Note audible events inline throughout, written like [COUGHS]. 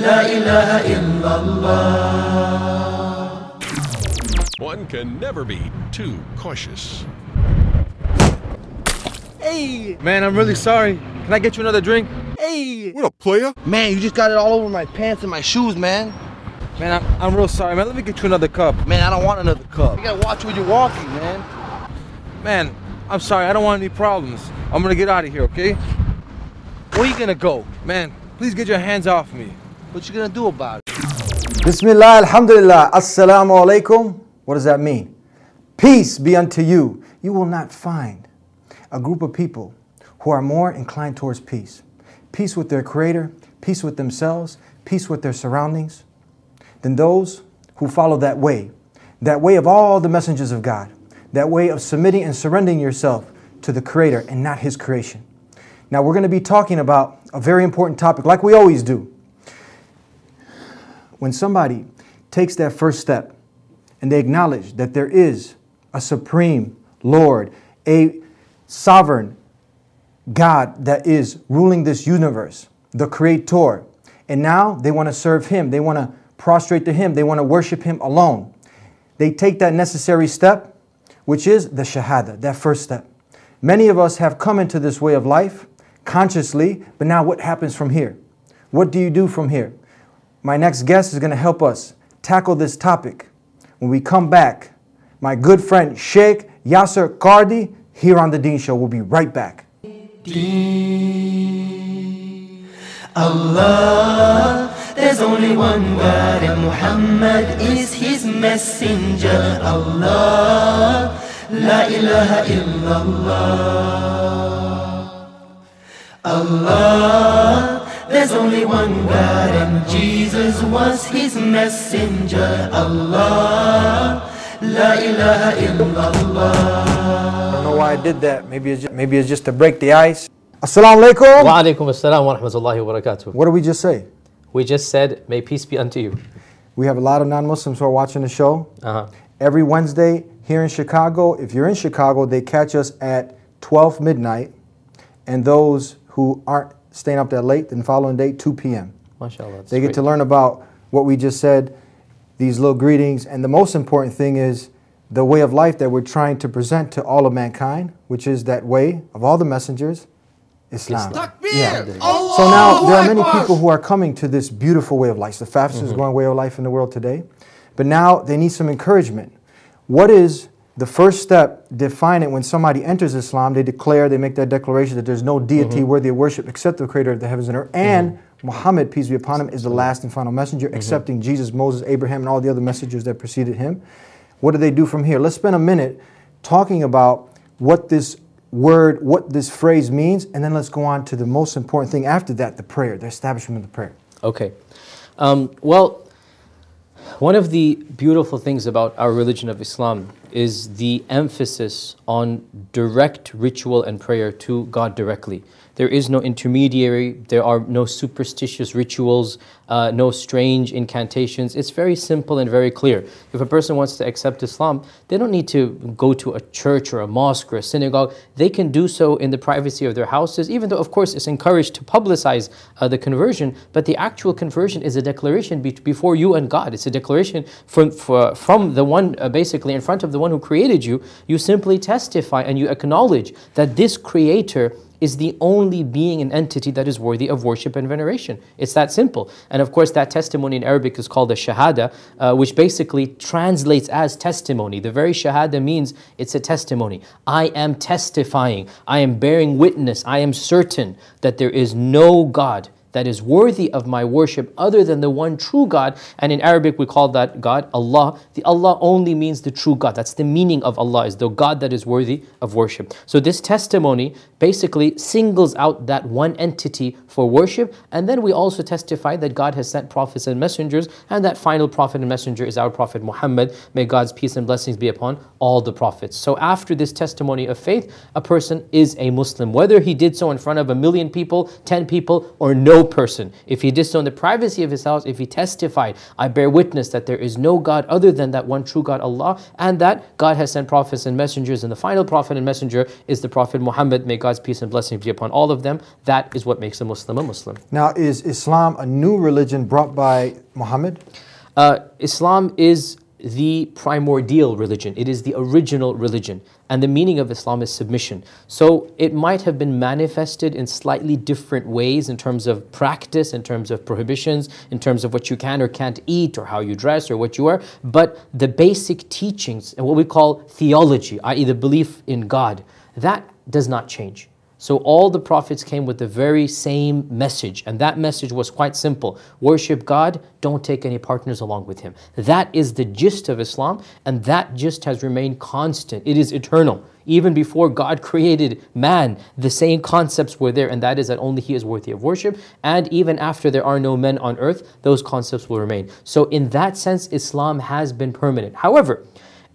لا إله إلا الله One can never be too cautious. Hey! Man, I'm really sorry. Can I get you another drink? Hey! What a player? Man, you just got it all over my pants and my shoes, man. Man, I'm, I'm real sorry, man. Let me get you another cup. Man, I don't want another cup. You gotta watch where you're walking, man. Man, I'm sorry. I don't want any problems. I'm gonna get out of here, okay? Where you gonna go? Man, please get your hands off me. What you gonna do about it? Bismillah, alhamdulillah, assalamu alaikum. What does that mean? Peace be unto you. You will not find a group of people who are more inclined towards peace. Peace with their creator, peace with themselves, peace with their surroundings, than those who follow that way, that way of all the messengers of God, that way of submitting and surrendering yourself to the creator and not his creation. Now we're going to be talking about a very important topic like we always do when somebody takes that first step and they acknowledge that there is a supreme Lord, a sovereign God that is ruling this universe, the creator, and now they want to serve him, they want to prostrate to him, they want to worship him alone. They take that necessary step, which is the shahada, that first step. Many of us have come into this way of life consciously, but now what happens from here? What do you do from here? My next guest is going to help us tackle this topic. When we come back, my good friend Sheikh Yasser Kardi here on The Dean Show. We'll be right back. Allah, there's only one God, and Muhammad is his messenger. Allah, la ilaha illallah. Allah. There's only one God and Jesus was his messenger Allah La ilaha illallah I don't know why I did that maybe it's just, maybe it's just to break the ice Assalamu alaikum Wa alaikum assalam wa rahmatullahi wa barakatuh What did we just say? We just said may peace be unto you We have a lot of non-Muslims who are watching the show uh -huh. Every Wednesday here in Chicago if you're in Chicago they catch us at 12 midnight and those who aren't staying up that late, the following day, 2 p.m. They get great. to learn about what we just said, these little greetings, and the most important thing is the way of life that we're trying to present to all of mankind, which is that way of all the messengers, Islam. Islam. Yeah. So now there are many people who are coming to this beautiful way of life. It's the fastest mm -hmm. growing way of life in the world today. But now they need some encouragement. What is the first step, define it when somebody enters Islam, they declare, they make that declaration that there's no deity mm -hmm. worthy of worship except the creator of the heavens and earth. And mm -hmm. Muhammad, peace be upon him, is the mm-hmm. last and final messenger, mm -hmm. accepting Jesus, Moses, Abraham, and all the other messengers that preceded him. What do they do from here? Let's spend a minute talking about what this word, what this phrase means, and then let's go on to the most important thing after that the prayer, the establishment of the prayer. Okay. Um, well, one of the beautiful things about our religion of Islam is the emphasis on direct ritual and prayer to God directly. There is no intermediary. There are no superstitious rituals, uh, no strange incantations. It's very simple and very clear. If a person wants to accept Islam, they don't need to go to a church or a mosque or a synagogue. They can do so in the privacy of their houses, even though, of course, it's encouraged to publicize uh, the conversion. But the actual conversion is a declaration be before you and God. It's a declaration from, for, from the one, uh, basically, in front of the one who created you. You simply testify and you acknowledge that this creator is the only being and entity that is worthy of worship and veneration. It's that simple. And of course, that testimony in Arabic is called a shahada, uh, which basically translates as testimony. The very shahada means it's a testimony. I am testifying, I am bearing witness, I am certain that there is no God that is worthy of my worship other than the one true God. And in Arabic, we call that God Allah. The Allah only means the true God. That's the meaning of Allah, is the God that is worthy of worship. So this testimony basically singles out that one entity for worship. And then we also testify that God has sent prophets and messengers, and that final prophet and messenger is our prophet Muhammad. May God's peace and blessings be upon all the prophets. So after this testimony of faith, a person is a Muslim, whether he did so in front of a million people, 10 people, or no person. If he disowned the privacy of his house, if he testified, I bear witness that there is no God other than that one true God, Allah, and that God has sent prophets and messengers, and the final prophet and messenger is the Prophet Muhammad. May God's peace and blessings be upon all of them. That is what makes a Muslim a Muslim. Now, is Islam a new religion brought by Muhammad? Uh, Islam is the primordial religion, it is the original religion. And the meaning of Islam is submission. So it might have been manifested in slightly different ways in terms of practice, in terms of prohibitions, in terms of what you can or can't eat, or how you dress, or what you wear. But the basic teachings, and what we call theology, i.e., the belief in God, that does not change. So all the prophets came with the very same message, and that message was quite simple. Worship God, don't take any partners along with him. That is the gist of Islam, and that gist has remained constant. It is eternal. Even before God created man, the same concepts were there, and that is that only he is worthy of worship. And even after there are no men on earth, those concepts will remain. So in that sense, Islam has been permanent. However,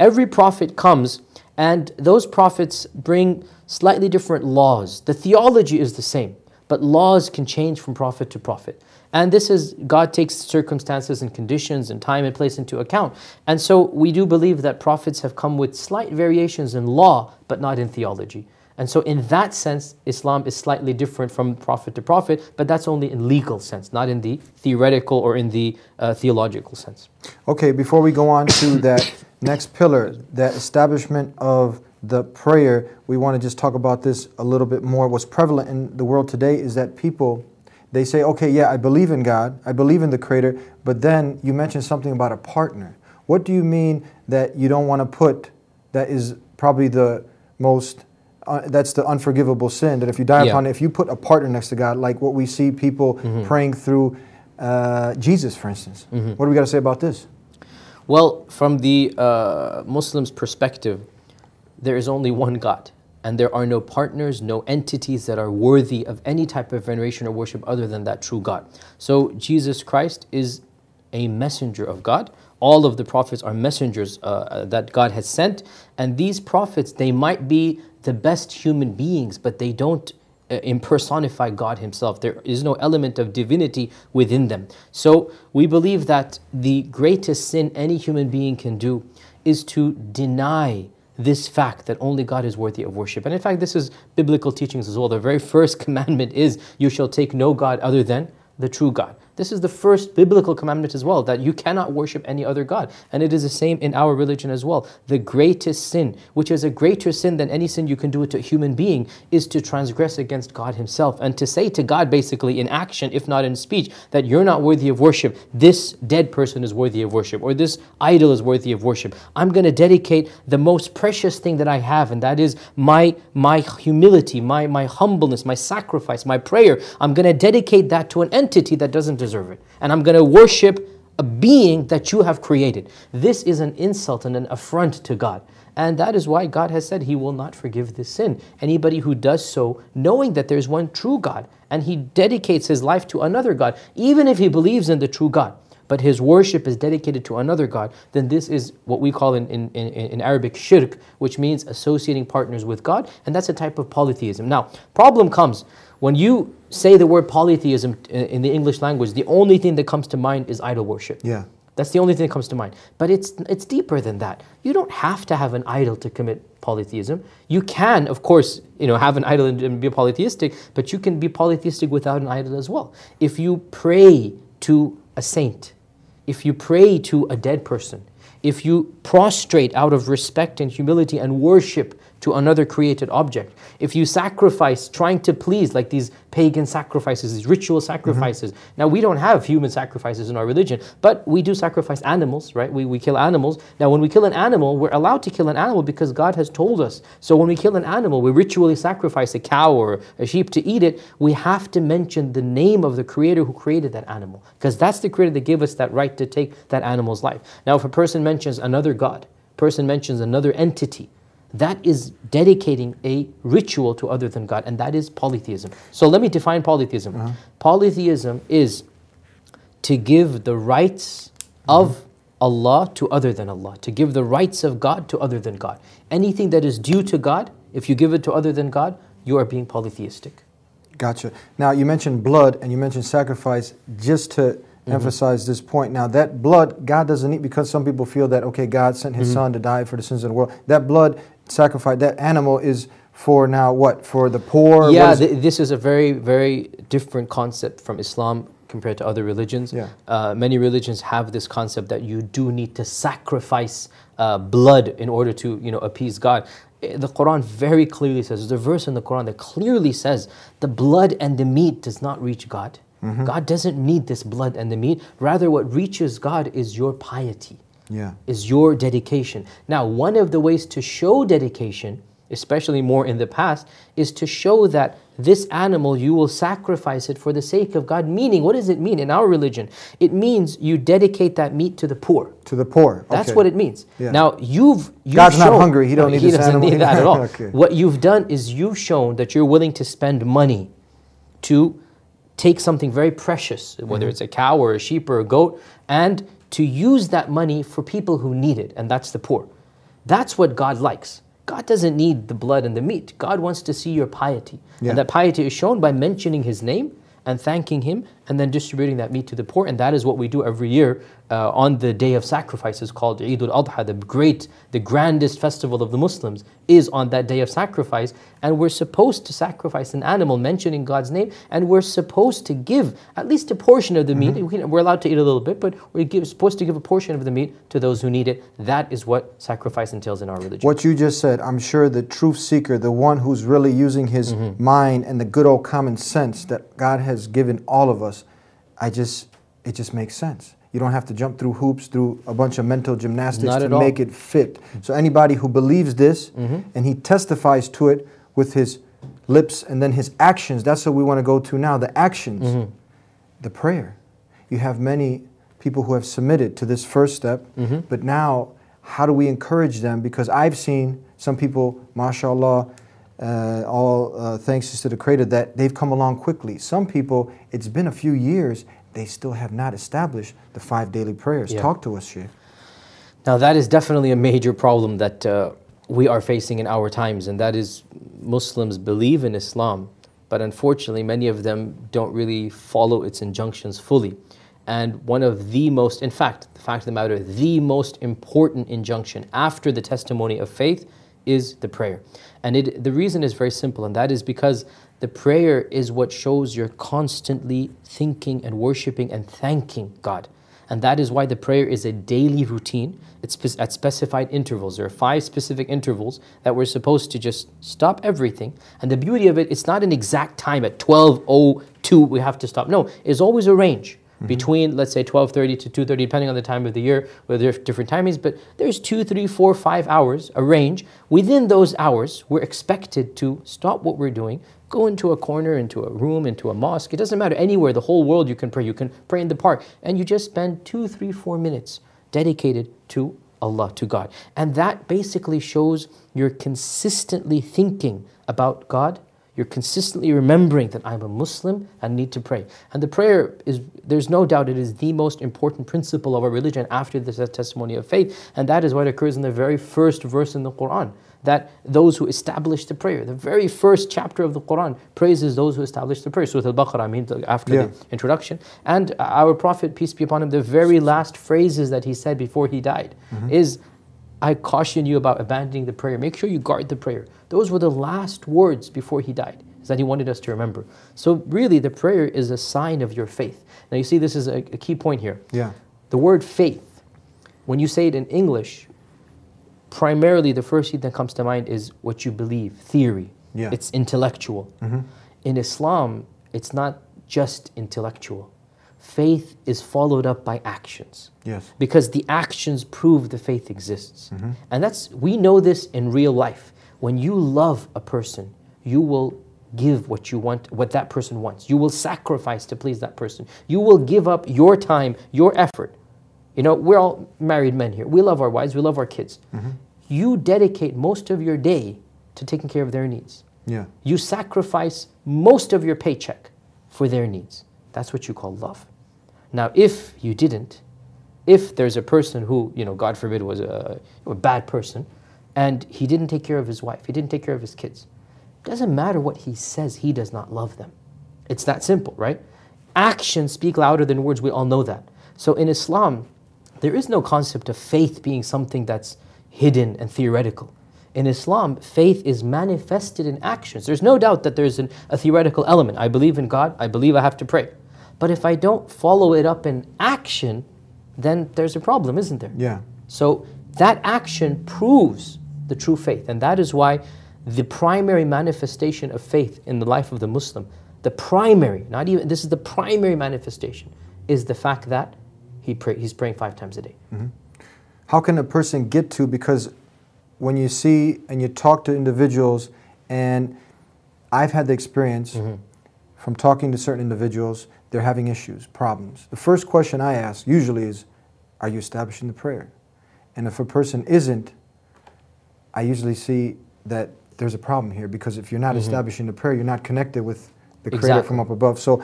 every prophet comes and those prophets bring slightly different laws. The theology is the same, but laws can change from prophet to prophet. And this is God takes circumstances and conditions and time and place into account. And so we do believe that prophets have come with slight variations in law, but not in theology. And so, in that sense, Islam is slightly different from prophet to prophet, but that's only in legal sense, not in the theoretical or in the uh, theological sense. Okay, before we go on to [COUGHS] that next pillar, that establishment of the prayer, we want to just talk about this a little bit more. What's prevalent in the world today is that people they say, okay, yeah, I believe in God, I believe in the Creator, but then you mentioned something about a partner. What do you mean that you don't want to put that is probably the most uh, that's the unforgivable sin that if you die yeah. upon it, if you put a partner next to God, like what we see people mm -hmm. praying through uh, Jesus, for instance. Mm -hmm. What do we got to say about this? Well, from the uh, Muslim's perspective, there is only one God, and there are no partners, no entities that are worthy of any type of veneration or worship other than that true God. So Jesus Christ is a messenger of God all of the prophets are messengers uh, that God has sent. And these prophets, they might be the best human beings, but they don't uh, impersonify God Himself. There is no element of divinity within them. So we believe that the greatest sin any human being can do is to deny this fact that only God is worthy of worship. And in fact, this is biblical teachings as well. The very first [LAUGHS] commandment is, You shall take no God other than the true God. This is the first biblical commandment as well that you cannot worship any other God. And it is the same in our religion as well. The greatest sin, which is a greater sin than any sin you can do to a human being, is to transgress against God Himself and to say to God, basically, in action, if not in speech, that you're not worthy of worship. This dead person is worthy of worship, or this idol is worthy of worship. I'm going to dedicate the most precious thing that I have, and that is my, my humility, my, my humbleness, my sacrifice, my prayer. I'm going to dedicate that to an entity that doesn't deserve it. And I'm going to worship a being that you have created. This is an insult and an affront to God. And that is why God has said He will not forgive this sin. Anybody who does so, knowing that there is one true God, and he dedicates his life to another God, even if he believes in the true God but his worship is dedicated to another God, then this is what we call in, in, in, in Arabic shirk, which means associating partners with God, and that's a type of polytheism. Now, problem comes when you say the word polytheism in the English language, the only thing that comes to mind is idol worship. Yeah. That's the only thing that comes to mind. But it's it's deeper than that. You don't have to have an idol to commit polytheism. You can, of course, you know, have an idol and, and be polytheistic, but you can be polytheistic without an idol as well. If you pray to a saint, if you pray to a dead person, if you prostrate out of respect and humility and worship to another created object, if you sacrifice trying to please, like these pagan sacrifices, these ritual mm-hmm. sacrifices. Mm -hmm. Now, we don't have human sacrifices in our religion, but we do sacrifice animals, right? We, we kill animals. Now, when we kill an animal, we're allowed to kill an animal because God has told us. So, when we kill an animal, we ritually sacrifice a cow or a sheep to eat it, we have to mention the name of the creator who created that animal because that's the creator that gave us that right to take that animal's life. Now, if a person mentions another God, person mentions another entity, that is dedicating a ritual to other than God, and that is polytheism. So let me define polytheism. Uh-huh. Polytheism is to give the rights mm-hmm. of Allah to other than Allah, to give the rights of God to other than God. Anything that is due to God, if you give it to other than God, you are being polytheistic. Gotcha. Now, you mentioned blood and you mentioned sacrifice. Just to Mm-hmm. emphasize this point. Now, that blood, God doesn't need because some people feel that, okay, God sent his mm-hmm. son to die for the sins of the world. That blood sacrifice, that animal is for now what? For the poor? Yeah, th this is a very, very different concept from Islam compared to other religions. Yeah. Uh, many religions have this concept that you do need to sacrifice uh, blood in order to you know, appease God eh, the Quran very clearly says, there's a verse in the Quran that clearly says, the blood and the meat does not reach God. Mm -hmm. God doesn't need this blood and the meat. Rather, what reaches God is your piety yeah. is your dedication. Now, one of the ways to show dedication, especially more in the past, is to show that this animal you will sacrifice it for the sake of God. Meaning, what does it mean in our religion? It means you dedicate that meat to the poor. To the poor. Okay. That's what it means. Yeah. Now you've, you've God's shown, not hungry. He don't no, need he doesn't animal. need that at [LAUGHS] all. okay. What you've done is you've shown that you're willing to spend money to take something very precious, whether mm -hmm. it's a cow or a sheep or a goat, and to use that money for people who need it, and that's the poor. That's what God likes. God doesn't need the blood and the meat. God wants to see your piety. Yeah. And that piety is shown by mentioning His name and thanking Him and then distributing that meat to the poor. And that is what we do every year uh, on the day of sacrifices called Eid al-Adha, the great, the grandest festival of the Muslims is on that day of sacrifice. And we're supposed to sacrifice an animal mentioning God's name, and we're supposed to give at least a portion of the mm -hmm. meat. Mm-hmm. We're allowed to eat a little bit, but we're give, supposed to give a portion of the meat to those who need it. That is what sacrifice entails in our religion. What you just said, I'm sure the truth seeker, the one who's really using his mm -hmm. mind and the good old common sense that God has given all of us, I just it just makes sense. You don't have to jump through hoops, through a bunch of mental gymnastics Not to make all. it fit. So anybody who believes this mm -hmm. and he testifies to it with his lips and then his actions, that's what we want to go to now, the actions. Mm -hmm. The prayer. You have many people who have submitted to this first step, mm -hmm. but now how do we encourage them? Because I've seen some people, mashallah, uh, all uh, thanks to the creator that they've come along quickly. Some people, it's been a few years, they still have not established the five daily prayers. Yeah. Talk to us, Sheikh. Now, that is definitely a major problem that uh, we are facing in our times, and that is Muslims believe in Islam, but unfortunately, many of them don't really follow its injunctions fully. And one of the most, in fact, the fact of the matter, the most important injunction after the testimony of faith is the prayer. And it, the reason is very simple, and that is because the prayer is what shows you're constantly thinking and worshiping and thanking God. And that is why the prayer is a daily routine. It's at specified intervals. There are five specific intervals that we're supposed to just stop everything. And the beauty of it, it's not an exact time at 12.02 we have to stop. No, it's always a range. Mm-hmm. Between let's say 12:30 to 2:30, depending on the time of the year, where there are different timings, but there's two, three, four, five hours a range. Within those hours, we're expected to stop what we're doing, go into a corner, into a room, into a mosque. It doesn't matter anywhere. The whole world you can pray. You can pray in the park, and you just spend two, three, four minutes dedicated to Allah, to God, and that basically shows you're consistently thinking about God you're consistently remembering that I'm a Muslim and need to pray. And the prayer is, there's no doubt, it is the most important principle of our religion after the testimony of faith. And that is what occurs in the very first verse in the Quran that those who establish the prayer, the very first chapter of the Quran praises those who establish the prayer. Surah Al-Baqarah, I mean, after yeah. the introduction. And our Prophet, peace be upon him, the very last phrases that he said before he died mm-hmm. is, I caution you about abandoning the prayer. Make sure you guard the prayer. Those were the last words before he died, is that he wanted us to remember. So really, the prayer is a sign of your faith. Now you see, this is a, a key point here. Yeah. The word faith, when you say it in English, primarily the first thing that comes to mind is what you believe, theory. Yeah. It's intellectual. Mm -hmm. In Islam, it's not just intellectual faith is followed up by actions. Yes. Because the actions prove the faith exists. Mm-hmm. And that's we know this in real life. When you love a person, you will give what you want what that person wants. You will sacrifice to please that person. You will give up your time, your effort. You know, we're all married men here. We love our wives, we love our kids. Mm-hmm. You dedicate most of your day to taking care of their needs. Yeah. You sacrifice most of your paycheck for their needs. That's what you call love. Now, if you didn't, if there's a person who, you know, God forbid, was a, a bad person, and he didn't take care of his wife, he didn't take care of his kids, doesn't matter what he says, he does not love them. It's that simple, right? Actions speak louder than words, we all know that. So in Islam, there is no concept of faith being something that's hidden and theoretical. In Islam, faith is manifested in actions. There's no doubt that there's an, a theoretical element. I believe in God, I believe I have to pray. But if I don't follow it up in action, then there's a problem, isn't there? Yeah. So that action proves the true faith. And that is why the primary manifestation of faith in the life of the Muslim, the primary, not even, this is the primary manifestation, is the fact that he pray, he's praying five times a day. Mm -hmm. How can a person get to, because when you see and you talk to individuals, and I've had the experience mm -hmm. from talking to certain individuals, they're having issues, problems. The first question I ask usually is, are you establishing the prayer? And if a person isn't, I usually see that there's a problem here because if you're not mm -hmm. establishing the prayer, you're not connected with the Creator exactly. from up above. So,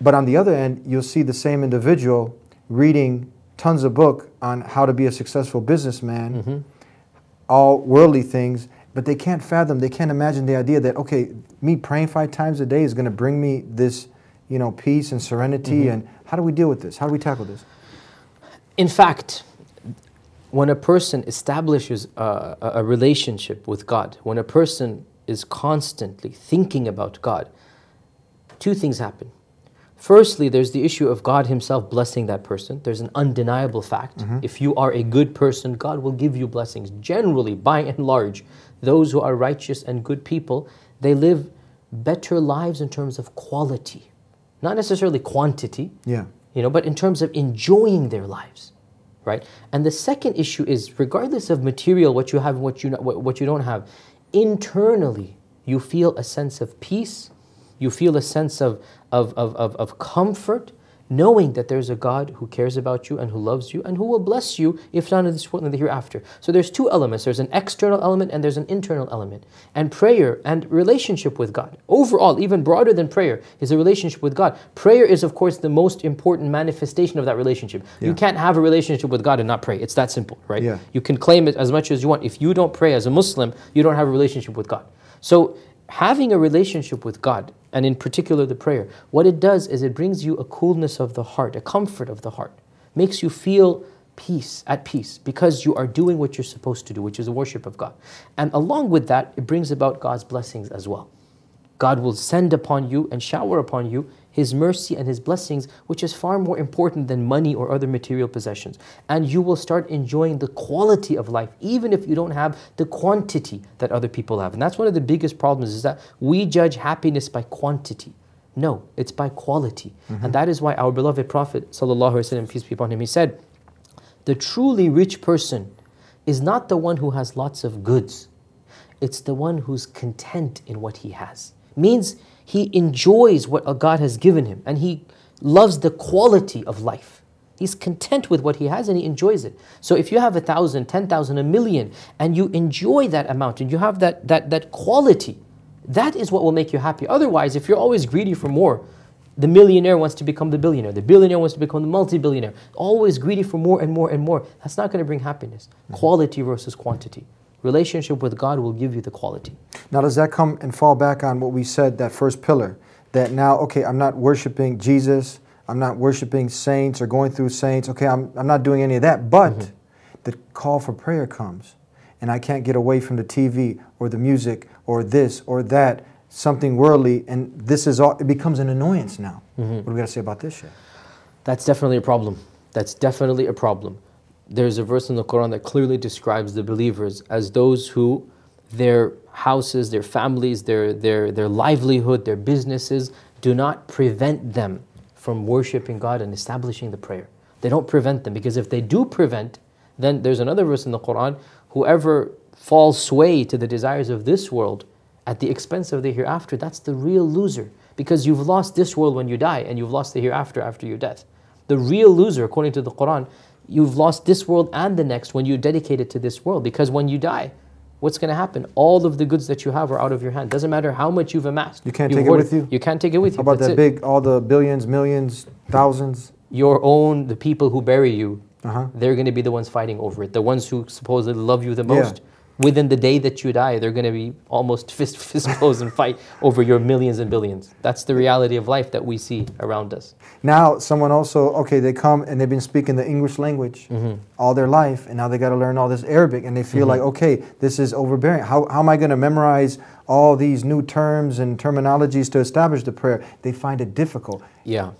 but on the other end, you'll see the same individual reading tons of book on how to be a successful businessman, mm -hmm. all worldly things, but they can't fathom, they can't imagine the idea that okay, me praying five times a day is going to bring me this you know, peace and serenity? Mm -hmm. And how do we deal with this? How do we tackle this? In fact, when a person establishes a, a, relationship with God, when a person is constantly thinking about God, two things happen. Firstly, there's the issue of God Himself blessing that person. There's an undeniable fact. Mm -hmm. If you are a good person, God will give you blessings. Generally, by and large, those who are righteous and good people, they live better lives in terms of quality not necessarily quantity, yeah. you know, but in terms of enjoying their lives, right? And the second issue is, regardless of material, what you have and what you, not, what, what you don't have, internally you feel a sense of peace, you feel a sense of, of, of, of, of comfort, knowing that there's a God who cares about you and who loves you and who will bless you, if not in this world, in the hereafter. So there's two elements there's an external element and there's an internal element. And prayer and relationship with God, overall, even broader than prayer, is a relationship with God. Prayer is, of course, the most important manifestation of that relationship. Yeah. You can't have a relationship with God and not pray. It's that simple, right? Yeah. You can claim it as much as you want. If you don't pray as a Muslim, you don't have a relationship with God. So having a relationship with God, and in particular the prayer, what it does is it brings you a coolness of the heart, a comfort of the heart, makes you feel peace, at peace, because you are doing what you're supposed to do, which is the worship of God. And along with that, it brings about God's blessings as well. God will send upon you and shower upon you his mercy and His blessings, which is far more important than money or other material possessions. And you will start enjoying the quality of life, even if you don't have the quantity that other people have. And that's one of the biggest problems is that we judge happiness by quantity. No, it's by quality. Mm-hmm. And that is why our beloved Prophet, وسلم, peace be upon him, he said, The truly rich person is not the one who has lots of goods, it's the one who's content in what he has. Means he enjoys what God has given him and he loves the quality of life. He's content with what he has and he enjoys it. So if you have a thousand, ten thousand, a million, and you enjoy that amount and you have that, that, that quality, that is what will make you happy. Otherwise, if you're always greedy for more, the millionaire wants to become the billionaire, the billionaire wants to become the multi-billionaire, always greedy for more and more and more, that's not going to bring happiness. Quality versus quantity relationship with God will give you the quality. Now, does that come and fall back on what we said, that first pillar? That now, okay, I'm not worshiping Jesus, I'm not worshiping saints or going through saints, okay, I'm, I'm not doing any of that, but mm -hmm. the call for prayer comes, and I can't get away from the TV or the music or this or that, something worldly, and this is all, it becomes an annoyance now. Mm -hmm. What do we gotta say about this shit? That's definitely a problem. That's definitely a problem there's a verse in the Quran that clearly describes the believers as those who their houses, their families, their, their, their livelihood, their businesses do not prevent them from worshiping God and establishing the prayer. They don't prevent them because if they do prevent, then there's another verse in the Quran whoever falls sway to the desires of this world at the expense of the hereafter, that's the real loser because you've lost this world when you die and you've lost the hereafter after your death. The real loser, according to the Quran, you've lost this world and the next when you dedicate it to this world. Because when you die, what's going to happen? All of the goods that you have are out of your hand. Doesn't matter how much you've amassed. You can't you take it with you. You can't take it with you. How about that it. big, all the billions, millions, thousands? Your own, the people who bury you, uh-huh. they're going to be the ones fighting over it. The ones who supposedly love you the most. Yeah within the day that you die, they're going to be almost [LAUGHS] fist fist close and fight over your millions and billions. That's the reality of life that we see around us. Now, someone also okay, they come and they've been speaking the English language mm-hmm. all their life, and now they got to learn all this Arabic, and they feel mm-hmm. like okay, this is overbearing. How how am I going to memorize all these new terms and terminologies to establish the prayer? They find it difficult. Yeah,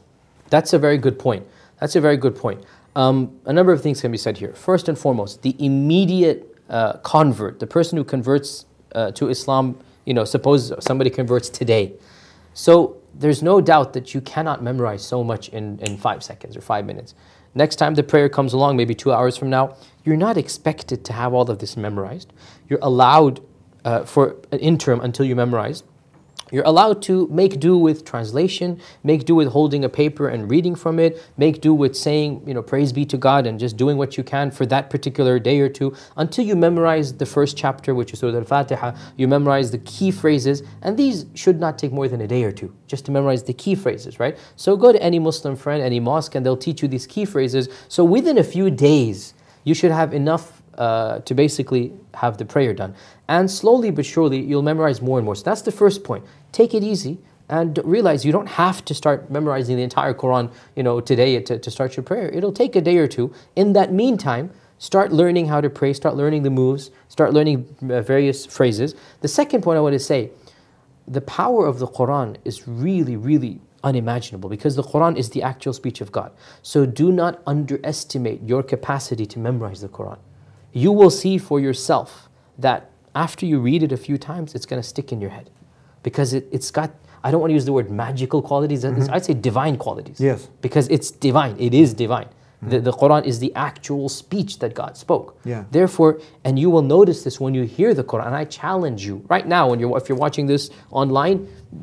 that's a very good point. That's a very good point. Um, a number of things can be said here. First and foremost, the immediate uh, convert, the person who converts uh, to Islam, you know, suppose somebody converts today. So there's no doubt that you cannot memorize so much in, in five seconds or five minutes. Next time the prayer comes along, maybe two hours from now, you're not expected to have all of this memorized. You're allowed uh, for an interim until you memorize. You're allowed to make do with translation, make do with holding a paper and reading from it, make do with saying, you know, praise be to God and just doing what you can for that particular day or two until you memorize the first chapter, which is Surah Al Fatiha. You memorize the key phrases, and these should not take more than a day or two just to memorize the key phrases, right? So go to any Muslim friend, any mosque, and they'll teach you these key phrases. So within a few days, you should have enough uh, to basically have the prayer done. And slowly but surely, you'll memorize more and more. So that's the first point take it easy and realize you don't have to start memorizing the entire Quran, you know, today to, to start your prayer. It'll take a day or two. In that meantime, start learning how to pray, start learning the moves, start learning uh, various phrases. The second point I want to say, the power of the Quran is really, really unimaginable because the Quran is the actual speech of God. So do not underestimate your capacity to memorize the Quran. You will see for yourself that after you read it a few times, it's going to stick in your head because it, it's got I don't want to use the word magical qualities. Mm -hmm. I'd say divine qualities. Yes. Because it's divine. It is divine. Mm -hmm. The, the Quran is the actual speech that God spoke. Yeah. Therefore, and you will notice this when you hear the Quran. I challenge you right now, when you're, if you're watching this online,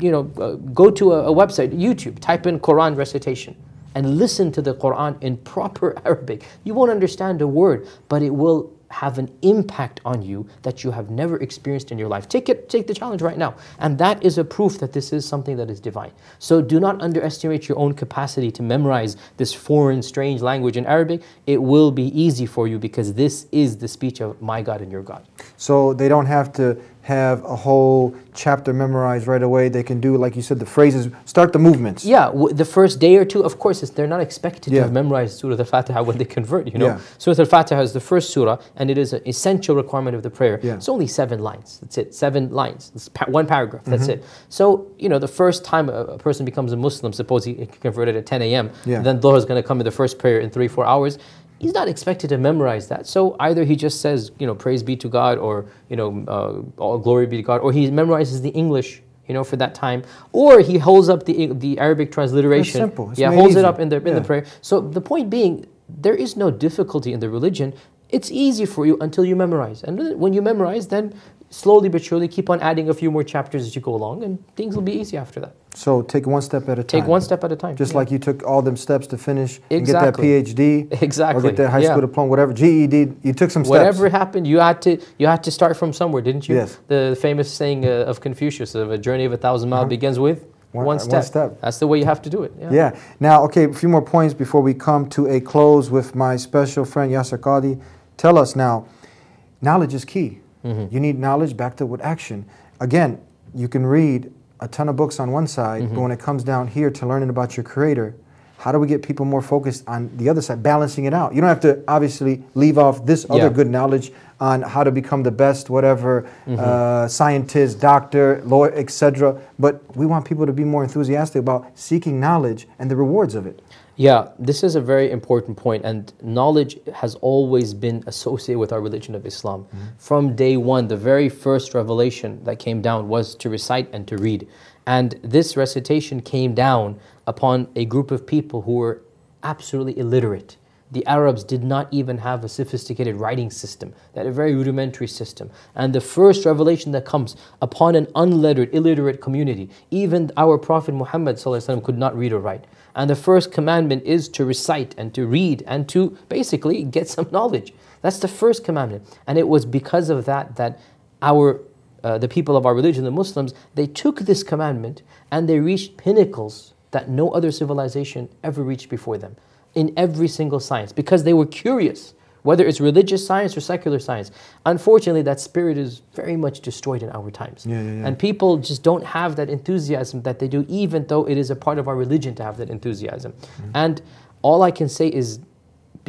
you know, uh, go to a, a, website, YouTube, type in Quran recitation, and listen to the Quran in proper [LAUGHS] Arabic. You won't understand a word, but it will have an impact on you that you have never experienced in your life. Take it, take the challenge right now. And that is a proof that this is something that is divine. So do not underestimate your own capacity to memorize this foreign, strange language in Arabic. It will be easy for you because this is the speech of my God and your God. So they don't have to have a whole chapter memorized right away. They can do, like you said, the phrases, start the movements. Yeah, the first day or two, of course, they're not expected yeah. to have memorized Surah Al-Fatiha when they convert, you know. Yeah. Surah Al-Fatiha is the first surah, and it is an essential requirement of the prayer. Yeah. It's only seven lines, that's it, seven lines, it's pa one paragraph, that's mm -hmm. it. So, you know, the first time a, person becomes a Muslim, suppose he converted at 10 a.m., yeah. then Dhuhr is going to come in the first prayer in three, four hours, he's not expected to memorize that. So either he just says, you know, praise be to God or, you know, uh, all glory be to God, or he memorizes the English, you know, for that time, or he holds up the, the Arabic transliteration. It's simple. It's yeah, holds easy. it up in the, in yeah. the prayer. So the point being, there is no difficulty in the religion. It's easy for you until you memorize. And when you memorize, then slowly but surely keep on adding a few more chapters as you go along and things will be easy after that so take one step at a time take one step at a time just yeah. like you took all them steps to finish exactly. get that phd exactly or get that high yeah. school diploma whatever ged you took some steps whatever happened you had to you had to start from somewhere didn't you yes the famous saying uh, of confucius of a journey of a thousand miles uh -huh. begins with one, one, uh, step. one, step. That's the way you have to do it. Yeah. yeah. Now, okay, a few more points before we come to a close with my special friend Yasser Qadi. Tell us now, knowledge is key. Mm-hmm. You need knowledge backed up with action. Again, you can read a ton of books on one side, mm-hmm. but when it comes down here to learning about your creator, how do we get people more focused on the other side, balancing it out? You don't have to obviously leave off this other yeah. good knowledge on how to become the best, whatever, mm-hmm. uh, scientist, doctor, lawyer, etc. But we want people to be more enthusiastic about seeking knowledge and the rewards of it. Yeah, this is a very important point, and knowledge has always been associated with our religion of Islam. Mm -hmm. From day one, the very first revelation that came down was to recite and to read. And this recitation came down upon a group of people who were absolutely illiterate the Arabs did not even have a sophisticated writing system, that a very rudimentary system. And the first revelation that comes upon an unlettered, illiterate community, even our Prophet Muhammad could not read or write. And the first commandment is to recite and to read and to basically get some knowledge. That's the first commandment. And it was because of that that our uh, the people of our religion, the Muslims, they took this commandment and they reached pinnacles that no other civilization ever reached before them in every single science because they were curious, whether it's religious science or secular science. Unfortunately, that spirit is very much destroyed in our times. Yeah, yeah, yeah. And people just don't have that enthusiasm that they do, even though it is a part of our religion to have that enthusiasm. mm And all I can say is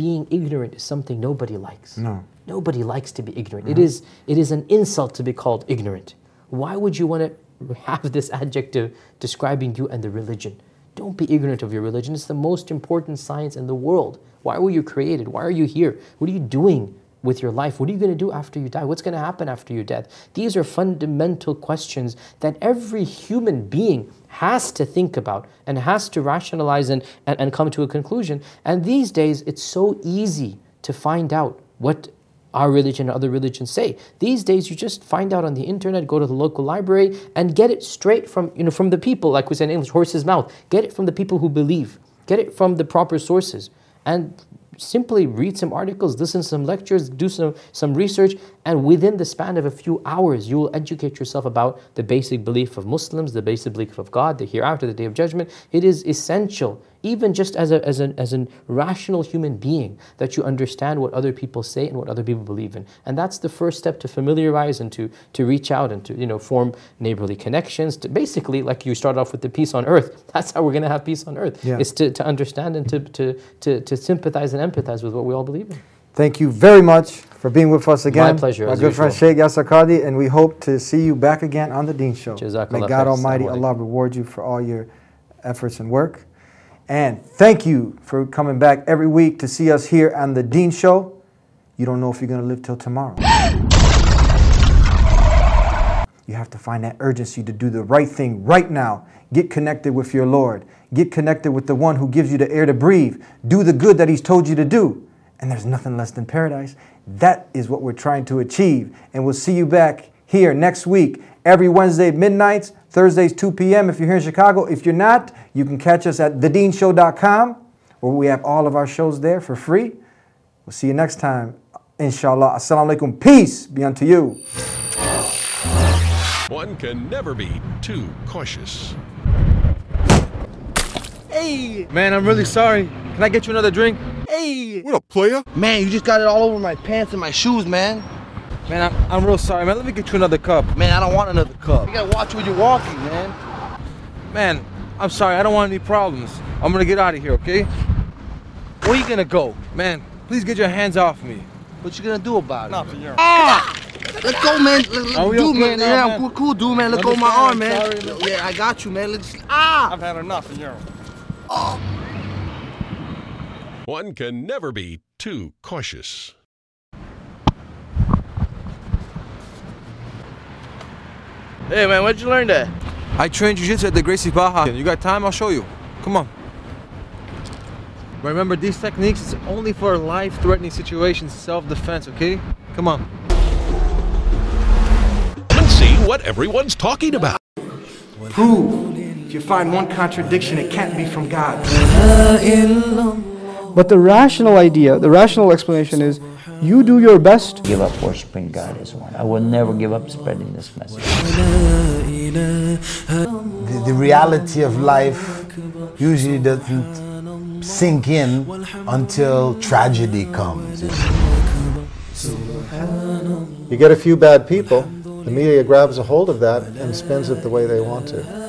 being ignorant is something nobody likes. No. Nobody likes to be ignorant. Mm-hmm. is it is an insult to be called ignorant. Why would you want to [LAUGHS] have this adjective describing you and the religion? Don't be ignorant of your religion. It's the most important science in the world. Why were you created? Why are you here? What are you doing with your life? What are you going to do after you die? What's going to happen after your death? These are fundamental questions that every human being has to think about and has to rationalize and, and, and come to a conclusion. And these days, it's so easy to find out what our religion and other religions say. These days, you just find out on the internet, go to the local library, and get it straight from you know from the people, like we say in English, horse's mouth. Get it from the people who believe. Get it from the proper sources, and simply read some articles, listen to some lectures, do some, some research, and within the span of a few hours, you will educate yourself about the basic belief of Muslims, the basic belief of God, the hereafter, the day of judgment. It is essential even just as, a, as, an, as an rational human being, that you understand what other people say and what other people believe in. And that's the first step to familiarize and to, to reach out and to you know, form neighborly connections. To basically, like you start off with the peace on earth, [LAUGHS] that's how we're going to have peace on earth, yeah. is to, to understand and to, to, to, to sympathize and empathize with what we all believe in. Thank you very much for being with us again. My pleasure. My good usual. friend Sheikh Yasakadi, and we hope to see you back again on the Dean Show. May God Almighty Allah reward you for all your efforts and work. And thank you for coming back every week to see us here on The Dean Show. You don't know if you're going to live till tomorrow. you have to find that urgency to do the right thing right now. Get connected with your Lord. Get connected with the one who gives you the air to breathe. Do the good that he's told you to do. And there's nothing less than paradise. That is what we're trying to achieve. And we'll see you back here next week, every Wednesday at midnight, Thursdays 2 p.m. if you're here in Chicago. If you're not, you can catch us at thedeanshow.com where we have all of our shows there for free. We'll see you next time, inshallah. Assalamu alaikum. Peace be unto you. One can never be too cautious. Hey! Man, I'm really sorry. Can I get you another drink? Hey! What a player! Man, you just got it all over my pants and my shoes, man. Man, I'm, I'm real sorry, man. Let me get you another cup. Man, I don't want another cup. You gotta watch where you're walking, man. Man, I'm sorry, I don't want any problems. I'm gonna get out of here, okay? Where you gonna go? Man, please get your hands off me. What you gonna do about it? Nothing, Ah! Let go, man. Let, let, dude, man. Now, yeah, man. cool, cool, dude, man. Let go of my arm, man. Sorry, man. Yeah, I got you, man. Let's, ah! I've had enough in Europe. Oh! One can never be too cautious. Hey, man, where'd you learn that? I trained jiu-jitsu at the Gracie Baja. You got time? I'll show you. Come on. Remember, these techniques is only for life-threatening situations, self-defense, okay? Come on. Let's see what everyone's talking about. Prove. If you find one contradiction, it can't be from God. But the rational idea, the rational explanation is you do your best. Give up worshiping God as one. I will never give up spreading this message. The, the reality of life usually doesn't sink in until tragedy comes. You get a few bad people, the media grabs a hold of that and spins it the way they want to.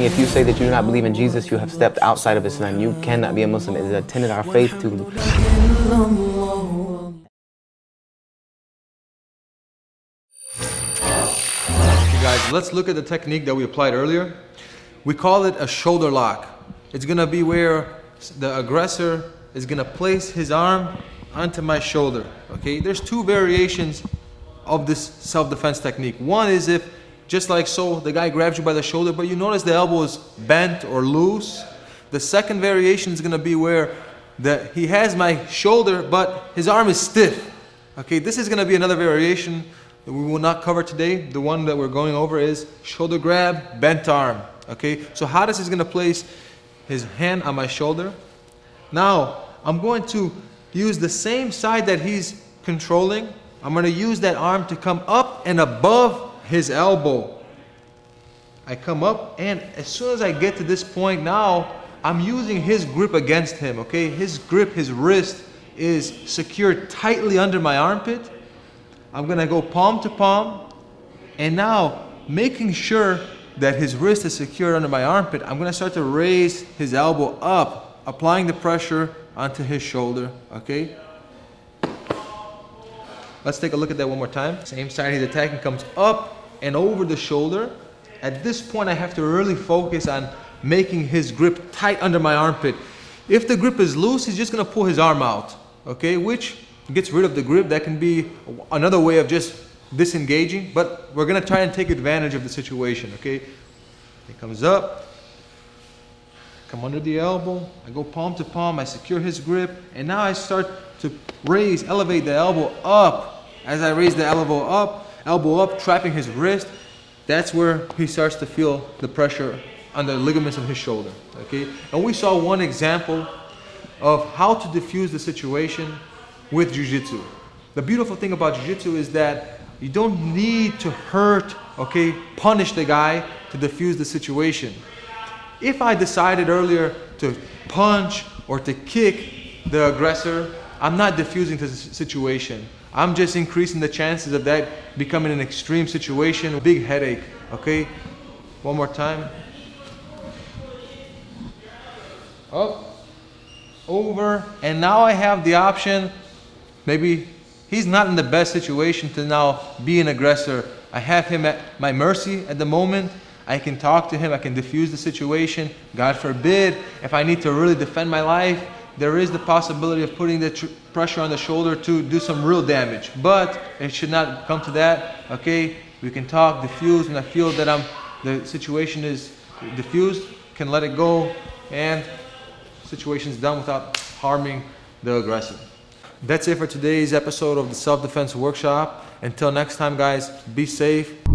If you say that you do not believe in Jesus, you have stepped outside of Islam. You cannot be a Muslim. It is a tenet of our faith to guys, let's look at the technique that we applied earlier. We call it a shoulder lock. It's gonna be where the aggressor is gonna place his arm onto my shoulder, okay? There's two variations of this self-defense technique. One is if, just like so, the guy grabs you by the shoulder, but you notice the elbow is bent or loose. The second variation is gonna be where that he has my shoulder, but his arm is stiff. Okay, this is going to be another variation that we will not cover today. The one that we're going over is shoulder grab, bent arm. Okay, so how does is going to place his hand on my shoulder. Now, I'm going to use the same side that he's controlling. I'm going to use that arm to come up and above his elbow. I come up, and as soon as I get to this point now, I'm using his grip against him, okay? His grip, his wrist is secured tightly under my armpit. I'm gonna go palm to palm. And now, making sure that his wrist is secured under my armpit, I'm gonna start to raise his elbow up, applying the pressure onto his shoulder, okay? Let's take a look at that one more time. Same side he's attacking comes up and over the shoulder. At this point, I have to really focus on making his grip tight under my armpit. If the grip is loose, he's just gonna pull his arm out, okay? Which gets rid of the grip. That can be another way of just disengaging, but we're gonna try and take advantage of the situation, okay? He comes up, come under the elbow, I go palm to palm, I secure his grip, and now I start to raise, elevate the elbow up. As I raise the elbow up, elbow up, trapping his wrist, that's where he starts to feel the pressure on the ligaments of his shoulder. Okay, and we saw one example of how to diffuse the situation with jujitsu. The beautiful thing about jujitsu is that you don't need to hurt, okay, punish the guy to diffuse the situation. If I decided earlier to punch or to kick the aggressor, I'm not diffusing the situation. I'm just increasing the chances of that becoming an extreme situation, big headache, okay? One more time up, over, and now I have the option, maybe he's not in the best situation to now be an aggressor. I have him at my mercy at the moment. I can talk to him, I can diffuse the situation. God forbid, if I need to really defend my life, there is the possibility of putting the tr- pressure on the shoulder to do some real damage. But it should not come to that. Okay, we can talk, diffuse, and I feel that I'm the situation is diffused, can let it go, and situations done without harming the aggressor. That's it for today's episode of the Self Defense Workshop. Until next time, guys, be safe,